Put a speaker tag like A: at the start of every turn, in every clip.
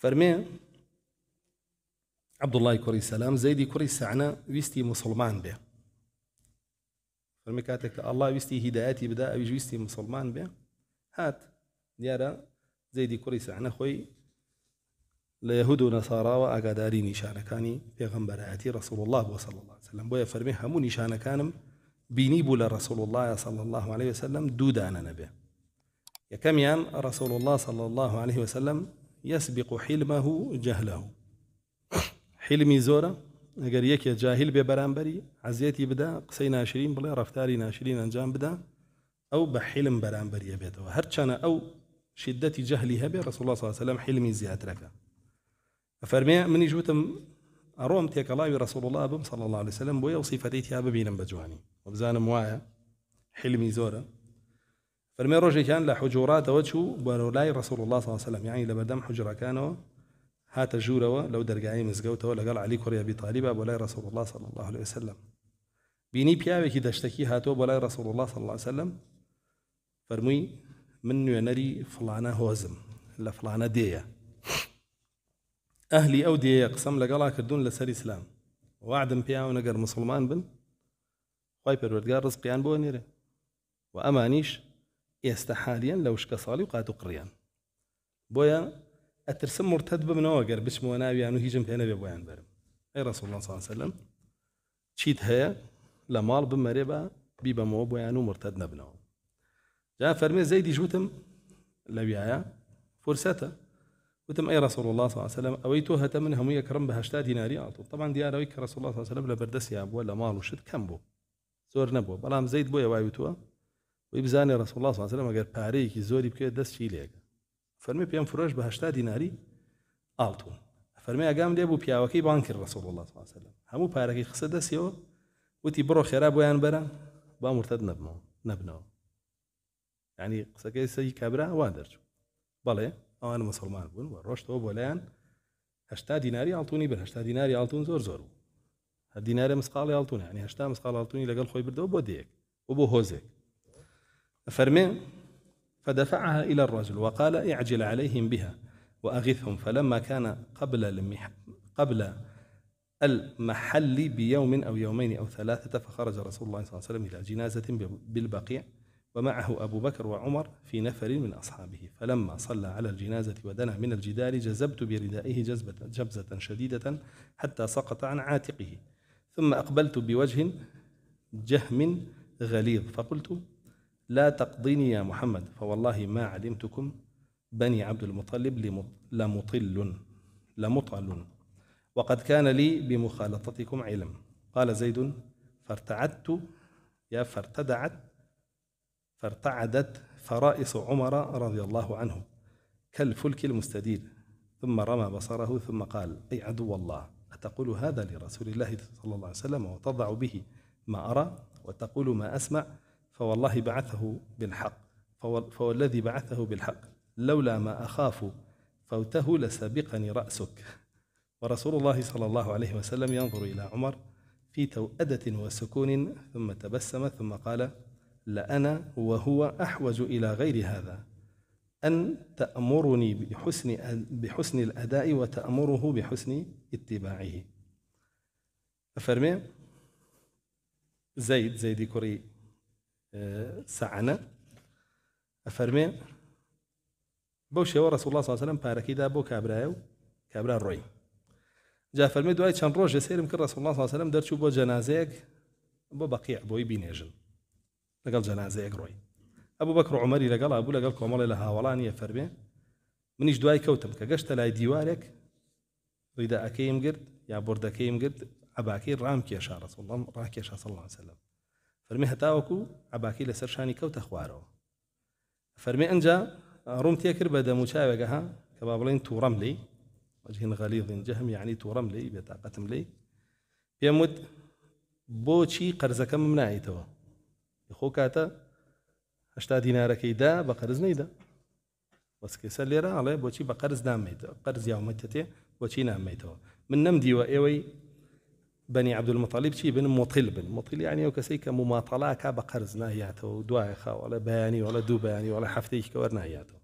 A: فرمي عبد الله كوري سلام زيدي كوري سعنا ويستي مسلمان بێ فرمي كاتك الله ويستي ویستی بدا ئەویش ويستي مسلمان بێ هات دیارە زيدي كوري سعنا خوي ليهود یهود و نشانا كاني نیشانەکانی پێغەمبەرەتی ڕسول الله صلى الله عليه وسلم بويا فرمي همو نشانا كانم بوو لرسول الله صلى الله عليه وسلم دودانا دانە يا كميان رسول الله صلى الله عليه وسلم يسبق حلمه جهله حلمي زورا اگر یەکێ جاهل بێ بەرامبەری عزيتي بدا قصي ناشرين بلا رفتاري ناشرين انجام بدا بحلم برانبري بيتو بەرامبەریە او هەرچەنە ئەو شدەتی رسول الله صلى الله عليه وسلم حلمي زیاترەکە فەرمێ فرمي من ئەڕۆم أروم تيك الله بم صلى الله عليه وسلم بۆ ئەو صیفەتی تیا بجواني وبزان موايا حلمي زورا فرمي فەرمێ كان لە حجووراتەوە چوو بەرەولای رسول الله صلى الله عليه وسلم یعنی يعني لە بەردەم حجرەکانەوە هاتە ژوورەوە لەو دەرگایی مزگەوتەوە لەگەڵ علی کوڕی ئەبی تالیبە بۆ لای رسول الله صلى الله عليه وسلم بینی پیاوێکی دەشتەکی هاتۆ بۆ لای رسول الله صلى الله عليه وسلم فرمي من ينري فلانە هوزم لە فلانە دێیە ئەهلی ئەو دێیە قسەم لەگەڵا کردوون لەسەر إسلام وعدم بيا نەگەر مسلمان بن خايبر پەروەردگار ڕزقیان بۆ نێرە و است حاليا لو شك صالي وقاعد قريان بويا اترسم مرتد بمن اوجر بش مو ناوي انه يعني هيجم في نبي بويا انبرم اي رسول الله صلى الله عليه وسلم شيت هي لا لمال بمريبا بيبا مو بويا انه مرتد نبنا جاء فرمي زيد جوتم لبيايا فرسته وتم اي رسول الله صلى الله عليه وسلم اويتو هتمن هم يكرم بهشتا ديناري طبعا ديار رسول الله صلى الله عليه وسلم لبردس يا ابو لا مال وشد كم بو زور نبو بلام زيد بويا وايتوه وی بزانێ ڕسوڵاس ماسەلە مەگەر پارەیەکی زۆری بکەێت دەستچی لێگە فەرمی پێم فرۆش بە هشتا دیناری ئاڵتون فەرمی ئەگام لێ بوو پیاوەکەی بانکی ڕسوڵ الله ماسەلم هەموو پارەکەی خسە دەستیەوە وتی بڕۆ خێرا بۆیان بەرە با مرتد نەبمەوە نەبنەوە ینی قسەکەی سەی کابرا وا دەرچوو بەڵێ ئەوان مسلمان بوون و ڕۆشتەوە بۆ لایەن هشتا دیناری ئاڵتونی بەر هشتا دیناری ئاڵتون زۆر زۆر بوو هەر دینارە مسقاڵی ئاڵتونە ینی هشتا مسقال ئاڵتونی لەگەڵ خۆی بردەوە بۆ دێک و بۆ هۆزێک فرمين فدفعها إلى الرجل وقال اعجل عليهم بها وأغثهم فلما كان قبل المح... قبل المحل بيوم أو يومين أو ثلاثة فخرج رسول الله صلى الله عليه وسلم إلى جنازة بالبقيع ومعه أبو بكر وعمر في نفر من أصحابه فلما صلى على الجنازة ودنا من الجدار جزبت بردائه جزبة جبزة شديدة حتى سقط عن عاتقه ثم أقبلت بوجه جهم غليظ فقلت لا تقضني يا محمد فوالله ما علمتكم بني عبد المطلب لمطل لمطل وقد كان لي بمخالطتكم علم قال زيد فارتعدت يا فارتدعت فارتعدت فرائص عمر رضي الله عنه كالفلك المستدير ثم رمى بصره ثم قال أي عدو الله أتقول هذا لرسول الله صلى الله عليه وسلم وتضع به ما أرى وتقول ما أسمع فوالله بعثه بالحق فوالذي بعثه بالحق لولا ما أخاف فوته لسبقني رأسك ورسول الله صلى الله عليه وسلم ينظر إلى عمر في توأدة وسكون ثم تبسم ثم قال لأنا وهو أحوج إلى غير هذا أن تأمرني بحسن بحسن الأداء وتأمره بحسن اتباعه أفرمي زيد زيدي كري سعنا أفرمي بوشي ورسول الله صلى الله عليه وسلم بارك إذا بو كابراهو كابرا روي جا فرمي دواي كان روج سيرم كر رسول الله صلى الله عليه وسلم درشو بو جنازيك بو بقيع بو يبين يجل لقال جنازيك روي أبو بكر عمري لقال أبو لقال كومالي لها ولاني يفرمي منيش دواي كوتم كقشت لاي ديوارك رداء كيم قرد يا بردة كيم قرد أباكي رام كيشا رسول الله رام صلى الله عليه وسلم فەرمی هەتاوەکو عباکی لەسەر شانی کەوتە خوارەوە فەرمی ئەجا ڕوم تێکرد بە دەموچاوێگەها کە با بڵێن تووڕم لی وجهن غەلیظین جەهم یعنی تووڕم لی بێتاقەتم لی پێم وت بۆچی قەرزەکەم ناییتەوە خۆ کاتە هەشتا دینارەکەی دا بە قەرز نەیدا بەسکسە لێرە ئەڵێ بۆچی بە قەرز نامیتەوە قەرز یاومەتێ بۆچی نامیتەوە من نەمدیوە ئێوەی بني عبد المطلب شي بن مطل بن مطل يعني او كسيك مماطلا كا بقرز ناياتو دعاء خا ولا باني ولا دوباني ولا حفتيش كور ناياتو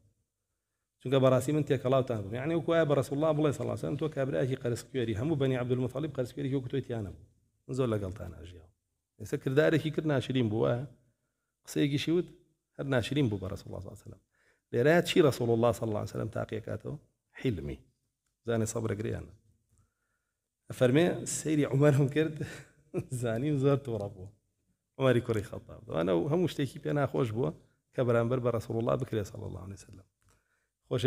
A: شنو براسي من تيك يعني الله تعالى يعني وكو رسول الله صلى الله عليه وسلم توك ابراهي قرس كيري هم بني عبد المطلب قرس كيري كو كتويت يانا نزول لقلت انا اجيا سكر داري كي كنا ناشرين بوا قسيكي شيود هاد ناشرين بوا رسول الله صلى الله عليه وسلم ليرات شي رسول الله صلى الله عليه وسلم تاقيكاتو حلمي زاني صبر قريانا فەرمێ سەیری عمەرم کرد زانیم زۆر تووڕە بوو عمەری کوڕی خەڵدا ئەوانە هەموو شتێکی انا خوش بو كبران بەرامبەر رسول الله بكري صلى الله عليه وسلم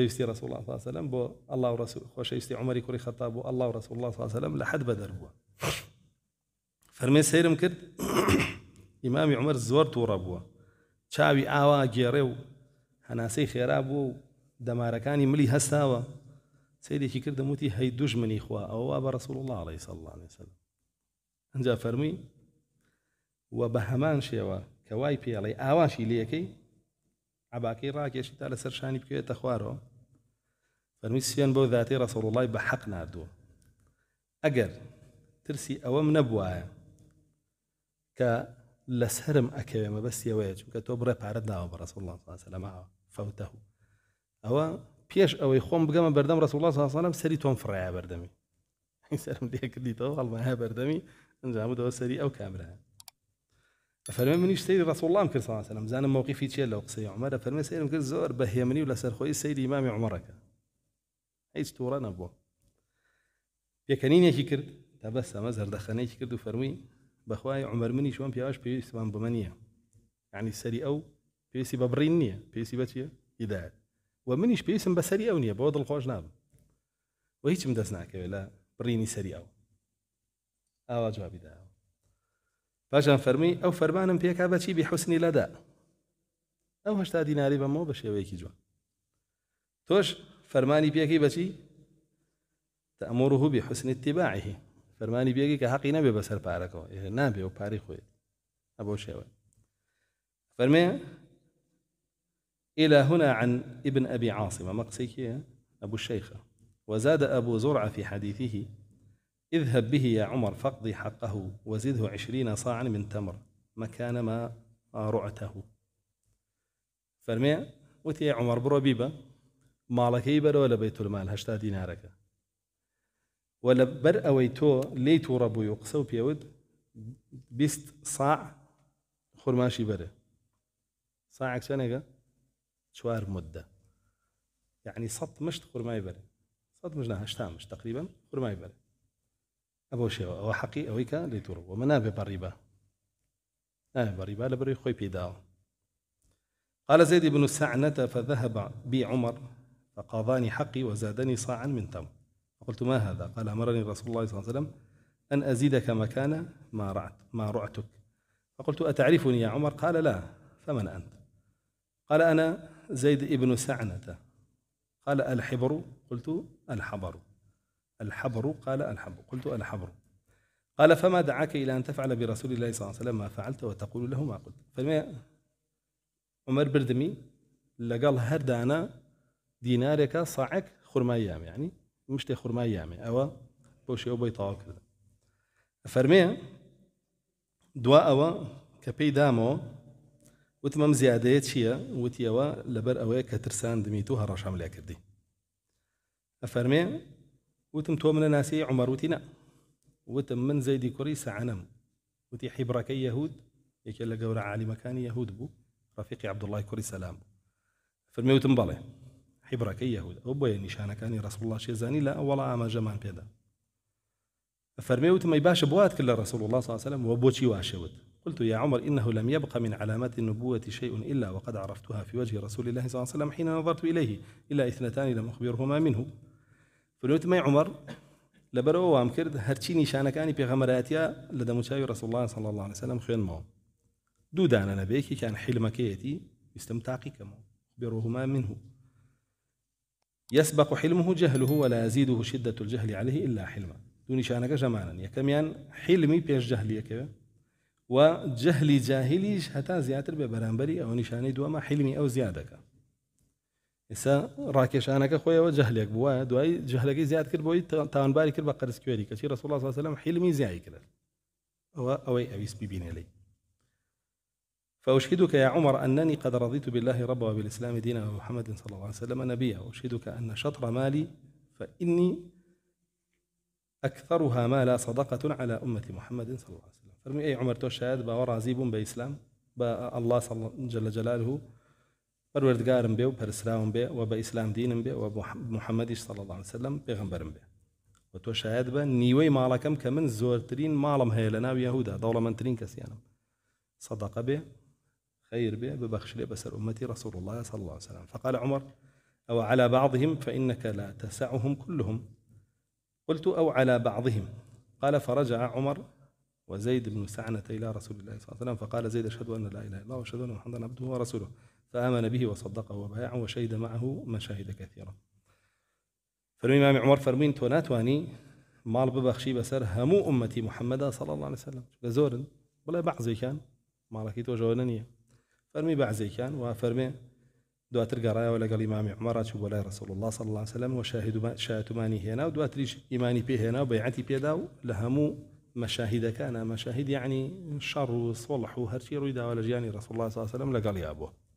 A: يستي رسول الله الله وسلم بۆ الله رسول يستي عمر کوڕی خطاب بۆ الله رسول الله صلى الله عليه وسلم لحد بدر سەیرم کرد ئیمامی عمر زۆر تووڕە بووە چاوی ئاوا گێڕێ و هەناسەی خێرا بوو و دەمارەکانی ملی سيدي كرد موتي هي من إخوة او ابا رسول الله عليه صلى الله عليه وسلم انجا فرمي وبهمان شيوا كواي آوان شي ليكي عباكي شي تالا سرشاني بكي تخوارو فرمي سيان بو ذاتي رسول الله بحق ناردو أجر ترسي اوام نبوايا ك لسرم ما بس يواجه كتوب رب عرضنا برسول الله صلى الله عليه وسلم فوته او پێش ئەوەی خۆم بگەمە بەردەم ڕسوڵات ساسانم سەری تۆم فڕایە بەردەمی سرم دیگه تو حال لێ کردیتەوە هەڵمەها بەردەمی ئەنجامدەوە سەری ئەو کامرا فەرمێ منیش سەیری ڕسوڵام کرد ساسەلم زانم مووقیفی چێ لەو قسەی عمەرە فەرمێ سەیرم کرد زۆر بەهێمنی و لەسەرخۆی سەیری مامی عمەڕەکە هیچ تووڕە نەبووە پێکەنینێکی کرد تا بس ما بەس ئەمە زەردەخەنێکی کرد و فەرمووی بەخوای عمر منی شوم پیاش پیش بمە بمنیه یعنی سری او پێویستی ببرینیه بڕین نییە پێویستی ومنيش بيسم بسري او نيا بوض القواج نار نعم. وهيش مدسنا كيلا بريني سري او آه، او جواب دا فرمي او فرمانم بيكا بشي بحسن لدى او هشتا ديناري بما بشي ويكي جوا توش فرماني بيكي بشي تأمره بحسن اتباعه فرماني بيجي كحقي نبي بسر باركو إيه، نبي وباري خوي أبو شوي فرمي إلى هنا عن ابن أبي عاصمة مقسيكي إيه؟ أبو الشيخة وزاد أبو زرعة في حديثه اذهب به يا عمر فاقضي حقه وزده عشرين صاعا من تمر مكان ما رعته وتي يا عمر بڕۆ مالك يبر إيه ولا بيت المال هشتا دينارك ولا بر أويتو ليتو ربو يقصو بيود بيست صاع خرماشي بره صاعك شنقه شوار مدة يعني صد مشت خرماي بري صد مجنا هشتامش تقريبا خرماي بري أبو شيء أو حقي أو إيكا ليتورو ومنابع بريبا نابع بريبا لبري خوي بيداو قال زيد بن سعنة فذهب بي عمر فقاضاني حقي وزادني صاعا من تمر فقلت ما هذا قال أمرني رسول الله صلى الله عليه وسلم أن أزيدك مكان ما رعت ما رعتك فقلت أتعرفني يا عمر قال لا فمن أنت قال أنا زيد ابن سعنة قال الحبر قلت الحبر الحبر قال الحبر قلت الحبر قال فما دعاك إلى أن تفعل برسول الله صلى الله عليه وسلم ما فعلت وتقول له ما قلت فما عمر بردمي لقال هر دانا دينارك صاعك أيام يعني مش تي خرما أيام أو بوشي أو بيطاو كذا فرمي دواء أو كبي دامو وتمام زيادات چییە وتیەوە لەبەر ئەوەیە کە ترسان دمیت و هەڕەشام لێ کردی وتم تو من ناسی عمر وتينا وتم من زەیدی کوڕی سەعەنم وتی يهود يكلا یەکێ علي مكان يهود بو بوو عبد الله كوري سلام فرمي وتم او حیبڕەکەی یەهود كاني رسول الله شيزاني لا ولا ئەوڵا جمان بيدا فرمي وتم يباش بوات كل رسول الله صلى الله عليه وسلم بۆچی واشەوت قلت يا عمر إنه لم يبق من علامات النبوة شيء إلا وقد عرفتها في وجه رسول الله صلى الله عليه وسلم حين نظرت إليه إلا اثنتان لم أخبرهما منه فلوت ما عمر لبرو وام کرد هرچی كاني في غمراتيا لدى مشاي رسول الله عليه وسلم أنا نبيك كان حلم كيتي ویستم كما أخبرهما منه يسبق حلمه جهله ولا يزيده شدة الجهل عليه إلا حلما دون شانك يا يكميان حلمي بيش جهلي كيف و جهلی جاهلیش هەتا زیاتر بێ بەرامبەری ئەو نیشانەی دووەمە حیلمی ئەو زیادەکە ئێستا ڕاکێشانەکە خۆیەوە جەهلێک بووە دوای جەهلەکەی زیاد کرد بۆی تاوانباری کرد بە الله کەچی ڕسوڵ ساسەلم حیلمی زیایی کرد ئەوە ئەوەی ئەویس ببینێ لی فأشهدك يا عمر أنني قد رضيت بالله ربا وبالإسلام دينا ومحمد صلى الله عليه وسلم نبيا وأشهدك أن شطر مالي فإني أكثرها مالا صدقة على أمة محمد صلى الله عليه وسلم فرمي اي عمر توشاد شاید باوە باسلام با الله صلى جل جلاله جلە جلال بيو پەروەردگارم بيو وبا اسلام دين بيو بە صلى الله عليه وسلم محەممەدیش بيو الله سلم پێغمبرم بێ و تۆ شاید بە نیوەی ماڵەکەم کە من زۆرترین ماڵم هەیە لە ناو یاهودا به خير به ببخش لي بسر أمتي رسول الله صلى الله عليه وسلم فقال عمر أو على بعضهم فإنك لا تسعهم كلهم قلت أو على بعضهم قال فرجع عمر وزيد بن سعنة إلى رسول الله صلى الله عليه وسلم فقال زيد أشهد أن لا إله إلا الله وأشهد أن محمدا عبده ورسوله فآمن به وصدقه وبايعه وشهد معه مشاهد كثيرة فرمي إمام عمر فرمين تونا مال ببخشي بسر همو أمتي محمد صلى الله عليه وسلم زورن ولا بعضي كان مالكي توجهننية فرمي بعضي كان وفرمي دواتر قرايا ولا قال إمام عمر شو ولا رسول الله صلى الله عليه وسلم وشاهد شاهد ماني هنا ودواتريش إيماني بيه هنا وبيعتي بيه لهمو مشاهد كان مشاهد يعني شر وصلح وهرشي رويدا ولا جياني رسول الله صلى الله عليه وسلم لقال يا أبوه